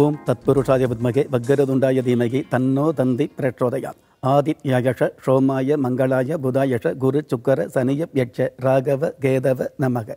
ஓம் தத்புருஷாய வித்மகே வக்கரதுண்டாய தீமகி தன்னோ தந்தி பிரச்சோதயாத் ஆதித்யயஷ சோமாய மங்களாய புதாயஷ குரு சுக்கர சனிய யட்ச ராகவ கேதவ நமக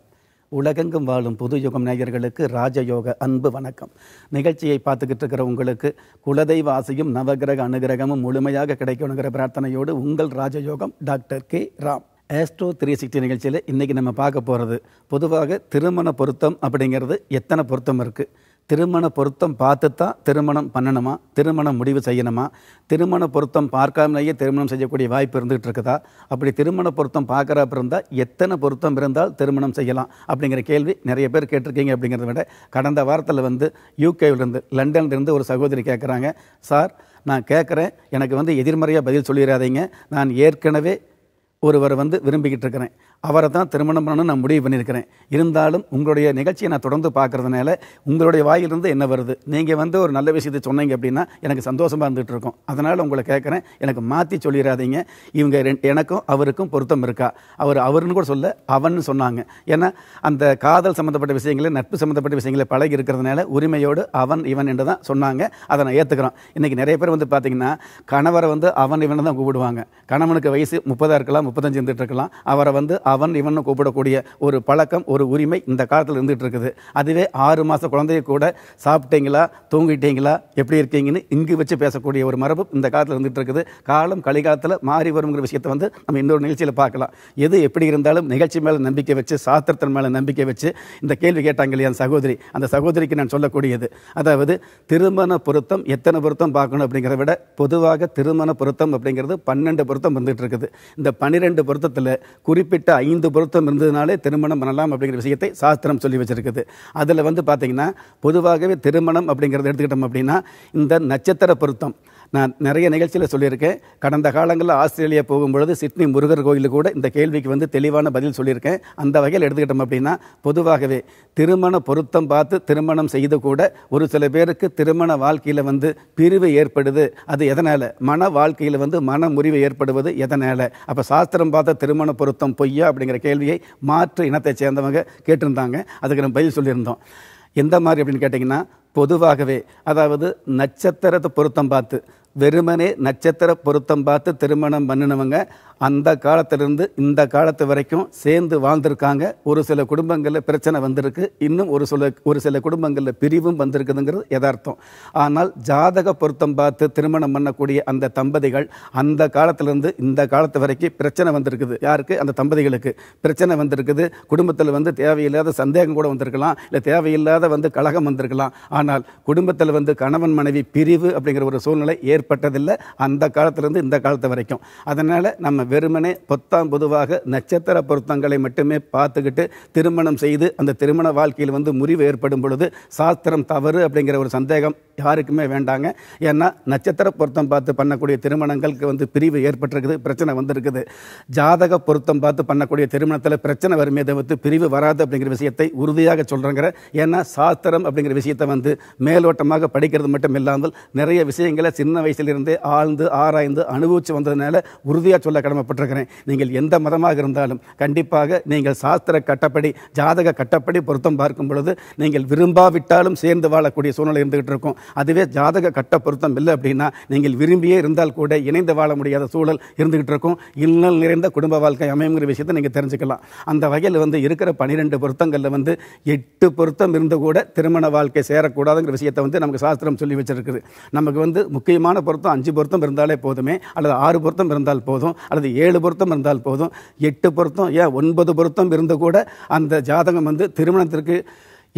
உலகெங்கும் வாழும் புது யுகம் நேயர்களுக்கு ராஜயோக அன்பு வணக்கம் நிகழ்ச்சியை பார்த்துக்கிட்டு இருக்கிற உங்களுக்கு குலதெய்வ ஆசையும் நவகிரக அனுகிரகமும் முழுமையாக கிடைக்கணுங்கிற பிரார்த்தனையோடு உங்கள் Rajayogam doctor K Ram astro three sixty நிகழ்ச்சியில் இன்றைக்கி நம்ம பார்க்க போகிறது பொதுவாக திருமண பொருத்தம் அப்படிங்கிறது எத்தனை பொருத்தம் இருக்குது திருமண பொருத்தம் பார்த்து தான் திருமணம் பண்ணணுமா திருமணம் முடிவு செய்யணுமா திருமண பொருத்தம் பார்க்காமலேயே திருமணம் செய்யக்கூடிய வாய்ப்பு இருந்துகிட்டு இருக்குதா அப்படி திருமண பொருத்தம் பார்க்குறப்ப இருந்தால் எத்தனை பொருத்தம் இருந்தால் திருமணம் செய்யலாம் அப்படிங்கிற கேள்வி நிறைய பேர் கேட்டிருக்கீங்க அப்படிங்கிறத விட கடந்த வாரத்தில் வந்து யூகேவிலிருந்து லண்டன்லேருந்து ஒரு சகோதரி கேட்குறாங்க சார் நான் கேட்குறேன் எனக்கு வந்து எதிர்மறையாக பதில் சொல்லிடாதீங்க நான் ஏற்கனவே ஒருவர் வந்து விரும்பிக்கிட்டு இருக்கிறேன் அவரை தான் திருமணம் பண்ணணும் நான் முடிவு பண்ணியிருக்கிறேன் இருந்தாலும் உங்களுடைய நிகழ்ச்சியை நான் தொடர்ந்து பார்க்குறதுனால உங்களுடைய வாயிலிருந்து என்ன வருது நீங்கள் வந்து ஒரு நல்ல விஷயத்தை சொன்னீங்க அப்படின்னா எனக்கு சந்தோஷமாக இருந்துகிட்டு இருக்கும் அதனால் உங்களை கேட்குறேன் எனக்கு மாற்றி சொல்லிடாதீங்க இவங்க எனக்கும் அவருக்கும் பொருத்தம் இருக்கா அவர் அவருன்னு கூட சொல்ல அவன் சொன்னாங்க ஏன்னா அந்த காதல் சம்மந்தப்பட்ட விஷயங்களை நட்பு சம்மந்தப்பட்ட விஷயங்களை பழகி இருக்கிறதுனால உரிமையோடு அவன் இவன் என்று தான் சொன்னாங்க அதை நான் ஏற்றுக்கிறோம் இன்றைக்கி நிறைய பேர் வந்து பார்த்திங்கன்னா கணவரை வந்து அவன் இவனை தான் கூப்பிடுவாங்க கணவனுக்கு வயசு முப்பதாக இருக்கலாம் முப்பத்தஞ்சு இருந்துகிட்டு இருக்கலாம் அவரை வந்து அவன் இவன் கூப்பிடக்கூடிய ஒரு பழக்கம் ஒரு உரிமை இந்த காலத்தில் இருந்துகிட்டு இருக்குது அதுவே ஆறு மாத குழந்தைய கூட சாப்பிட்டீங்களா தூங்கிட்டீங்களா எப்படி இருக்கீங்கன்னு இங்கு வச்சு பேசக்கூடிய ஒரு மரபு இந்த காலத்தில் இருந்துகிட்டு இருக்குது காலம் கலிகாலத்தில் மாறி வருங்கிற விஷயத்தை வந்து நம்ம இன்னொரு நிகழ்ச்சியில் பார்க்கலாம் எது எப்படி இருந்தாலும் நிகழ்ச்சி மேலே நம்பிக்கை வச்சு சாஸ்திரத்தின் மேலே நம்பிக்கை வச்சு இந்த கேள்வி கேட்டாங்க இல்லையா சகோதரி அந்த சகோதரிக்கு நான் சொல்லக்கூடியது அதாவது திருமண பொருத்தம் எத்தனை பொருத்தம் பார்க்கணும் அப்படிங்கிறத விட பொதுவாக திருமண பொருத்தம் அப்படிங்கிறது பன்னெண்டு பொருத்தம் வந்துட்டு இருக்குது இந்த பன்னிரெண்டு பொருத்தத்தில் குறிப்பிட்ட ஐந்து பொருத்தம் இருந்ததுனாலே திருமணம் பண்ணலாம் அப்படிங்கிற விஷயத்தை சாஸ்திரம் சொல்லி வச்சுருக்குது அதில் வந்து பார்த்திங்கன்னா பொதுவாகவே திருமணம் அப்படிங்கிறத எடுத்துக்கிட்டோம் அப்படின்னா இந்த நட்சத்திர பொருத்தம் நான் நிறைய நிகழ்ச்சியில் சொல்லியிருக்கேன் கடந்த காலங்களில் ஆஸ்திரேலியா போகும்பொழுது சிட்னி முருகர் கோயிலில் கூட இந்த கேள்விக்கு வந்து தெளிவான பதில் சொல்லியிருக்கேன் அந்த வகையில் எடுத்துக்கிட்டோம் அப்படின்னா பொதுவாகவே திருமண பொருத்தம் பார்த்து திருமணம் செய்து கூட ஒரு சில பேருக்கு திருமண வாழ்க்கையில் வந்து பிரிவு ஏற்படுது அது எதனால் மன வாழ்க்கையில் வந்து மன முறிவு ஏற்படுவது எதனால் அப்போ சாஸ்திரம் பார்த்த திருமண பொருத்தம் பொய்யா அப்படிங்கிற கேள்வியை மாற்று இனத்தைச் சேர்ந்தவங்க கேட்டிருந்தாங்க அதுக்கு நம்ம பதில் சொல்லியிருந்தோம் எந்த மாதிரி அப்படின்னு கேட்டிங்கன்னா பொதுவாகவே அதாவது நட்சத்திரத்தை பொருத்தம் பார்த்து வெறுமனே நட்சத்திர பொருத்தம் பார்த்து திருமணம் பண்ணினவங்க அந்த காலத்திலிருந்து இந்த காலத்து வரைக்கும் சேர்ந்து வாழ்ந்திருக்காங்க ஒரு சில குடும்பங்களில் பிரச்சனை வந்திருக்கு இன்னும் ஒரு சில ஒரு சில குடும்பங்களில் பிரிவும் வந்திருக்குதுங்கிறது யதார்த்தம் ஆனால் ஜாதக பொருத்தம் பார்த்து திருமணம் பண்ணக்கூடிய அந்த தம்பதிகள் அந்த காலத்திலிருந்து இந்த காலத்து வரைக்கும் பிரச்சனை வந்திருக்குது யாருக்கு அந்த தம்பதிகளுக்கு பிரச்சனை வந்திருக்குது குடும்பத்தில் வந்து தேவையில்லாத சந்தேகம் கூட வந்திருக்கலாம் இல்லை தேவையில்லாத வந்து கழகம் வந்திருக்கலாம் ஆனால் குடும்பத்தில் வந்து கணவன் மனைவி பிரிவு அப்படிங்கிற ஒரு சூழ்நிலை ஏற்பட்டதில்லை அந்த காலத்திலிருந்து இந்த காலத்து வரைக்கும் அதனால் நம்ம வெறுமனே பொத்தாம் பொதுவாக நட்சத்திர பொருத்தங்களை மட்டுமே பார்த்துக்கிட்டு திருமணம் செய்து அந்த திருமண வாழ்க்கையில் வந்து முறிவு ஏற்படும் பொழுது சாஸ்திரம் தவறு அப்படிங்கிற ஒரு சந்தேகம் யாருக்குமே வேண்டாங்க ஏன்னா நட்சத்திர பொருத்தம் பார்த்து பண்ணக்கூடிய திருமணங்களுக்கு வந்து பிரிவு ஏற்பட்டிருக்குது பிரச்சனை வந்திருக்குது ஜாதக பொருத்தம் பார்த்து பண்ணக்கூடிய திருமணத்தில் பிரச்சனை வருமே தவிர்த்து பிரிவு வராது அப்படிங்கிற விஷயத்தை உறுதியாக சொல்கிறேங்கிற ஏன்னா சாஸ்திரம் அப்படிங்கிற விஷயத்தை வந்து மேலோட்டமாக படிக்கிறது மட்டும் இல்லாமல் நிறைய விஷயங்களை சின்ன வயசிலிருந்தே ஆழ்ந்து ஆராய்ந்து அனுபவித்து வந்ததுனால உறுதியாக சொல்ல கடமை கடமைப்பட்டிருக்கிறேன் நீங்கள் எந்த மதமாக இருந்தாலும் கண்டிப்பாக நீங்கள் சாஸ்திர கட்டப்படி ஜாதக கட்டப்படி பொருத்தம் பார்க்கும் பொழுது நீங்கள் விரும்பாவிட்டாலும் சேர்ந்து வாழக்கூடிய சூழ்நிலை இருந்துகிட்டு இருக்கும் அதுவே ஜாதக கட்ட பொருத்தம் இல்லை அப்படின்னா நீங்கள் விரும்பியே இருந்தால் கூட இணைந்து வாழ முடியாத சூழல் இருந்துகிட்டு இருக்கும் இன்னல் நிறைந்த குடும்ப வாழ்க்கை அமையுங்கிற விஷயத்தை நீங்கள் தெரிஞ்சுக்கலாம் அந்த வகையில் வந்து இருக்கிற பனிரெண்டு பொருத்தங்களில் வந்து எட்டு பொருத்தம் இருந்து கூட திருமண வாழ்க்கை சேரக்கூடாதுங்கிற விஷயத்தை வந்து நமக்கு சாஸ்திரம் சொல்லி வச்சிருக்குது நமக்கு வந்து முக்கியமான பொருத்தம் அஞ்சு பொருத்தம் இருந்தாலே போதுமே அல்லது ஆறு பொருத்தம் இருந்தால் போதும் அல்லது அது ஏழு பொருத்தம் இருந்தால் போதும் எட்டு பொருத்தம் ஏன் ஒன்பது பொருத்தம் இருந்து கூட அந்த ஜாதகம் வந்து திருமணத்திற்கு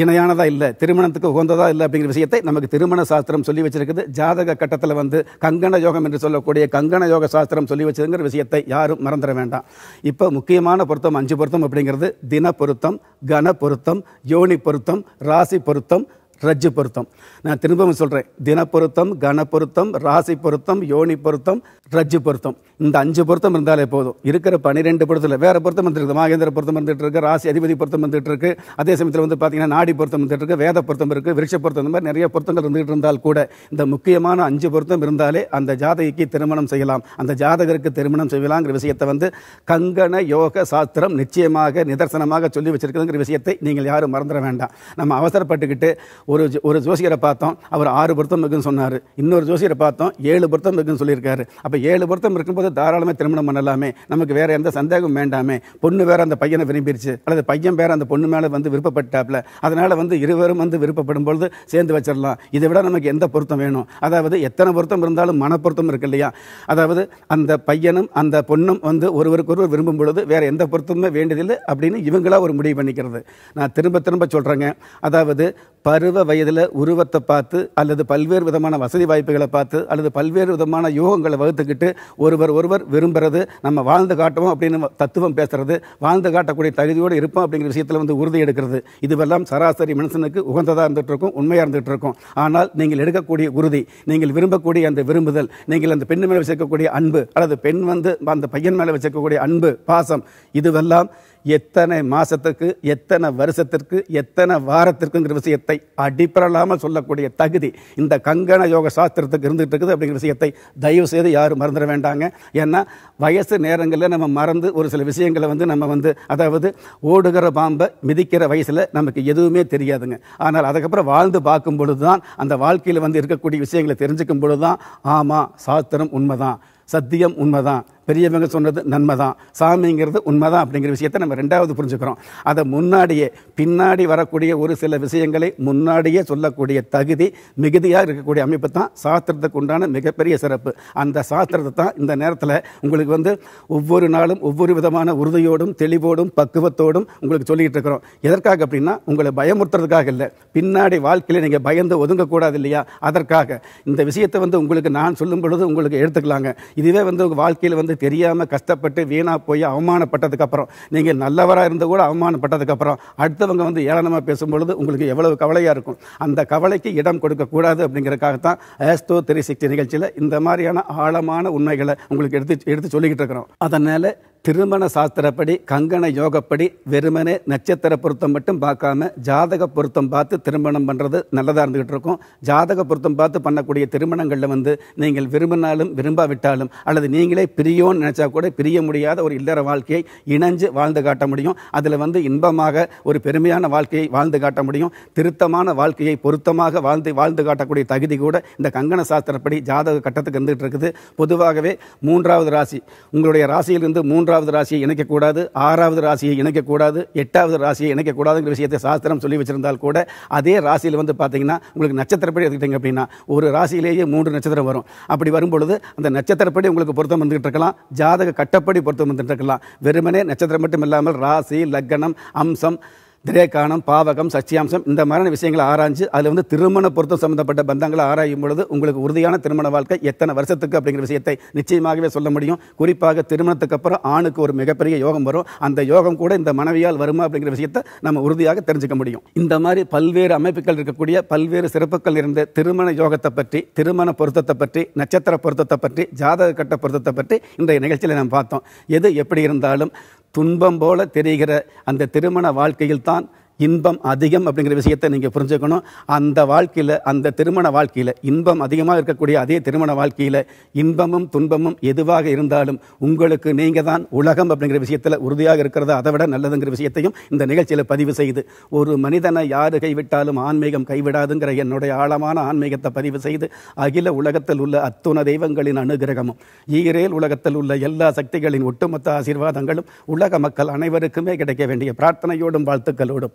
இணையானதா இல்லை திருமணத்துக்கு உகந்ததா இல்லை அப்படிங்கிற விஷயத்தை நமக்கு திருமண சாஸ்திரம் சொல்லி வச்சிருக்குது ஜாதக கட்டத்தில் வந்து கங்கண யோகம் என்று சொல்லக்கூடிய கங்கண யோக சாஸ்திரம் சொல்லி வச்சதுங்கிற விஷயத்தை யாரும் மறந்துட வேண்டாம் இப்போ முக்கியமான பொருத்தம் அஞ்சு பொருத்தம் அப்படிங்கிறது தின பொருத்தம் கன பொருத்தம் யோனி பொருத்தம் ராசி பொருத்தம் ரஜ்ஜு பொருத்தம் நான் திரும்பவும் சொல்கிறேன் தின பொருத்தம் கன பொருத்தம் ராசி பொருத்தம் யோனி பொருத்தம் ரஜ்ஜு பொருத்தம் இந்த அஞ்சு பொருத்தம் இருந்தாலே போதும் இருக்கிற பன்னிரெண்டு பொருத்தத்தில் வேறு பொருத்தம் வந்துருக்கு மாகேந்திர பொருத்தம் வந்துட்டு இருக்கு ராசி அதிபதி பொருத்தம் வந்துட்டு இருக்கு அதே சமயத்தில் வந்து பார்த்தீங்கன்னா நாடி பொருத்தம் வந்துட்டு இருக்கு வேத பொருத்தம் இருக்குது விருட்ச பொருத்தம் இந்த மாதிரி நிறைய பொருத்தங்கள் இருந்துகிட்டு இருந்தால் கூட இந்த முக்கியமான அஞ்சு பொருத்தம் இருந்தாலே அந்த ஜாதகிக்கு திருமணம் செய்யலாம் அந்த ஜாதகருக்கு திருமணம் செய்யலாங்கிற விஷயத்தை வந்து கங்கண யோக சாஸ்திரம் நிச்சயமாக நிதர்சனமாக சொல்லி வச்சிருக்குதுங்கிற விஷயத்தை நீங்கள் யாரும் மறந்துட வேண்டாம் நம்ம அவசரப்பட்டுக்கிட்டு ஒரு ஒரு ஜோசியரை பார்த்தோம் அவர் ஆறு பொருத்தம் இருக்குன்னு சொன்னார் இன்னொரு ஜோசியரை பார்த்தோம் ஏழு பொருத்தம் இருக்குன்னு சொல்லியிருக்காரு அப்போ ஏழு பொருத்தம் இருக்கும்போது தாராளமாக திருமணம் பண்ணலாமே நமக்கு வேறு எந்த சந்தேகம் வேண்டாமே பொண்ணு வேறு அந்த பையனை விரும்பிடுச்சு அல்லது பையன் வேறு அந்த பொண்ணு மேலே வந்து விருப்பப்பட்டாப்ல அதனால் வந்து இருவரும் வந்து விருப்பப்படும் பொழுது சேர்ந்து வச்சிடலாம் இதை விட நமக்கு எந்த பொருத்தம் வேணும் அதாவது எத்தனை பொருத்தம் இருந்தாலும் மனப்பொருத்தம் இருக்கு இல்லையா அதாவது அந்த பையனும் அந்த பொண்ணும் வந்து ஒருவருக்கொருவர் விரும்பும் பொழுது வேறு எந்த பொருத்தமும் வேண்டியதில்லை அப்படின்னு இவங்களா ஒரு முடிவு பண்ணிக்கிறது நான் திரும்ப திரும்ப சொல்கிறேங்க அதாவது பருவ வயதில் உருவத்தை பார்த்து அல்லது பல்வேறு விதமான வசதி வாய்ப்புகளை பார்த்து அல்லது பல்வேறு விதமான யோகங்களை வகுத்துக்கிட்டு ஒருவர் ஒருவர் விரும்புறது நம்ம வாழ்ந்து காட்டுவோம் அப்படின்னு தத்துவம் பேசுறது வாழ்ந்து காட்டக்கூடிய தகுதியோடு இருப்போம் அப்படிங்கிற விஷயத்தில் வந்து உறுதி எடுக்கிறது இதுவெல்லாம் சராசரி மனுஷனுக்கு உகந்ததாக இருந்துகிட்டு இருக்கும் உண்மையாக இருந்துகிட்டு இருக்கும் ஆனால் நீங்கள் எடுக்கக்கூடிய உறுதி நீங்கள் விரும்பக்கூடிய அந்த விரும்புதல் நீங்கள் அந்த பெண் மேலே வச்சிருக்கக்கூடிய அன்பு அல்லது பெண் வந்து அந்த பையன் மேலே வச்சிருக்கக்கூடிய அன்பு பாசம் இதுவெல்லாம் எத்தனை மாதத்துக்கு எத்தனை வருஷத்திற்கு எத்தனை வாரத்திற்குங்கிற விஷயத்தை அடிப்படலாமல் சொல்லக்கூடிய தகுதி இந்த கங்கண யோக சாஸ்திரத்துக்கு இருந்துகிட்டு இருக்குது அப்படிங்கிற விஷயத்தை தயவு செய்து யாரும் மறந்துட வேண்டாங்க ஏன்னா வயசு நேரங்களில் நம்ம மறந்து ஒரு சில விஷயங்களை வந்து நம்ம வந்து அதாவது ஓடுகிற பாம்பை மிதிக்கிற வயசில் நமக்கு எதுவுமே தெரியாதுங்க ஆனால் அதுக்கப்புறம் வாழ்ந்து பார்க்கும் பொழுது தான் அந்த வாழ்க்கையில் வந்து இருக்கக்கூடிய விஷயங்களை தெரிஞ்சுக்கும் பொழுது தான் ஆமாம் சாஸ்திரம் உண்மைதான் சத்தியம் உண்மைதான் பெரியவங்க சொன்னது நன்மை தான் சாமிங்கிறது உண்மை தான் அப்படிங்கிற விஷயத்தை நம்ம ரெண்டாவது புரிஞ்சுக்கிறோம் அதை முன்னாடியே பின்னாடி வரக்கூடிய ஒரு சில விஷயங்களை முன்னாடியே சொல்லக்கூடிய தகுதி மிகுதியாக இருக்கக்கூடிய அமைப்பு தான் சாஸ்திரத்துக்கு உண்டான மிகப்பெரிய சிறப்பு அந்த சாஸ்திரத்தை தான் இந்த நேரத்தில் உங்களுக்கு வந்து ஒவ்வொரு நாளும் ஒவ்வொரு விதமான உறுதியோடும் தெளிவோடும் பக்குவத்தோடும் உங்களுக்கு சொல்லிகிட்டு இருக்கிறோம் எதற்காக அப்படின்னா உங்களை பயமுறுத்துறதுக்காக இல்லை பின்னாடி வாழ்க்கையில் நீங்கள் பயந்து ஒதுங்கக்கூடாது இல்லையா அதற்காக இந்த விஷயத்தை வந்து உங்களுக்கு நான் சொல்லும் பொழுது உங்களுக்கு எடுத்துக்கலாங்க இதுவே வந்து உங்கள் வாழ்க்கையில் வந்து தெரியாமல் கஷ்டப்பட்டு வீணாக போய் அவமானப்பட்டதுக்கப்புறம் நீங்கள் நல்லவராக இருந்து கூட அவமானப்பட்டதுக்கப்புறம் அடுத்தவங்க வந்து ஏளனமாக பேசும்பொழுது உங்களுக்கு எவ்வளவு கவலையாக இருக்கும் அந்த கவலைக்கு இடம் கொடுக்கக்கூடாது அப்படிங்கிறதுக்காகத்தான் ஏஸ்தோ த்ரீ சிக்ஸ்டி நிகழ்ச்சியில் இந்த மாதிரியான ஆழமான உண்மைகளை உங்களுக்கு எடுத்து எடுத்து சொல்லிக்கிட்டு இருக்கிறோம் அதனால் திருமண சாஸ்திரப்படி கங்கண யோகப்படி வெறுமனே நட்சத்திர பொருத்தம் மட்டும் பார்க்காம ஜாதக பொருத்தம் பார்த்து திருமணம் பண்ணுறது நல்லதாக இருந்துகிட்டு இருக்கும் ஜாதக பொருத்தம் பார்த்து பண்ணக்கூடிய திருமணங்களில் வந்து நீங்கள் விரும்பினாலும் விரும்பாவிட்டாலும் அல்லது நீங்களே பிரியோன்னு நினச்சா கூட பிரிய முடியாத ஒரு இல்லற வாழ்க்கையை இணைஞ்சு வாழ்ந்து காட்ட முடியும் அதில் வந்து இன்பமாக ஒரு பெருமையான வாழ்க்கையை வாழ்ந்து காட்ட முடியும் திருத்தமான வாழ்க்கையை பொருத்தமாக வாழ்ந்து வாழ்ந்து காட்டக்கூடிய தகுதி கூட இந்த கங்கண சாஸ்திரப்படி ஜாதக கட்டத்துக்கு இருந்துகிட்டு இருக்குது பொதுவாகவே மூன்றாவது ராசி உங்களுடைய ராசியிலிருந்து மூன்று மூன்றாவது ராசியை இணைக்கக்கூடாது ஆறாவது ராசியை இணைக்கக்கூடாது எட்டாவது ராசியை இணைக்கக்கூடாதுங்கிற விஷயத்தை சாஸ்திரம் சொல்லி வச்சிருந்தால் கூட அதே ராசியில் வந்து பார்த்தீங்கன்னா உங்களுக்கு நட்சத்திரப்படி எடுத்துக்கிட்டீங்க அப்படின்னா ஒரு ராசியிலேயே மூன்று நட்சத்திரம் வரும் அப்படி வரும்பொழுது அந்த நட்சத்திரப்படி உங்களுக்கு பொருத்தம் வந்துகிட்டு இருக்கலாம் ஜாதக கட்டப்படி பொருத்தம் வந்துட்டு இருக்கலாம் வெறுமனே நட்சத்திரம் மட்டும் இல்லாமல் ராசி லக்கணம் அம்சம் திரேக்கானம் பாவகம் சச்சியாம்சம் இந்த மாதிரியான விஷயங்களை ஆராய்ஞ்சு அதில் வந்து திருமண பொருத்தம் சம்மந்தப்பட்ட பந்தங்களை ஆராயும் பொழுது உங்களுக்கு உறுதியான திருமண வாழ்க்கை எத்தனை வருஷத்துக்கு அப்படிங்கிற விஷயத்தை நிச்சயமாகவே சொல்ல முடியும் குறிப்பாக திருமணத்துக்கு அப்புறம் ஆணுக்கு ஒரு மிகப்பெரிய யோகம் வரும் அந்த யோகம் கூட இந்த மனைவியால் வருமா அப்படிங்கிற விஷயத்தை நம்ம உறுதியாக தெரிஞ்சுக்க முடியும் இந்த மாதிரி பல்வேறு அமைப்புகள் இருக்கக்கூடிய பல்வேறு சிறப்புகள் இருந்த திருமண யோகத்தை பற்றி திருமண பொருத்தத்தை பற்றி நட்சத்திர பொருத்தத்தை பற்றி ஜாதக கட்ட பொருத்தத்தை பற்றி இன்றைய நிகழ்ச்சியில் நாம் பார்த்தோம் எது எப்படி இருந்தாலும் துன்பம் போல தெரிகிற அந்த திருமண வாழ்க்கையில்தான் இன்பம் அதிகம் அப்படிங்கிற விஷயத்தை நீங்கள் புரிஞ்சுக்கணும் அந்த வாழ்க்கையில் அந்த திருமண வாழ்க்கையில் இன்பம் அதிகமாக இருக்கக்கூடிய அதே திருமண வாழ்க்கையில் இன்பமும் துன்பமும் எதுவாக இருந்தாலும் உங்களுக்கு நீங்கள் தான் உலகம் அப்படிங்கிற விஷயத்தில் உறுதியாக இருக்கிறத அதை விட நல்லதுங்கிற விஷயத்தையும் இந்த நிகழ்ச்சியில் பதிவு செய்து ஒரு மனிதனை யார் கைவிட்டாலும் ஆன்மீகம் கைவிடாதுங்கிற என்னுடைய ஆழமான ஆன்மீகத்தை பதிவு செய்து அகில உலகத்தில் உள்ள அத்துண தெய்வங்களின் அனுகிரகமும் ஈரேல் உலகத்தில் உள்ள எல்லா சக்திகளின் ஒட்டுமொத்த ஆசீர்வாதங்களும் உலக மக்கள் அனைவருக்குமே கிடைக்க வேண்டிய பிரார்த்தனையோடும் வாழ்த்துக்களோடும்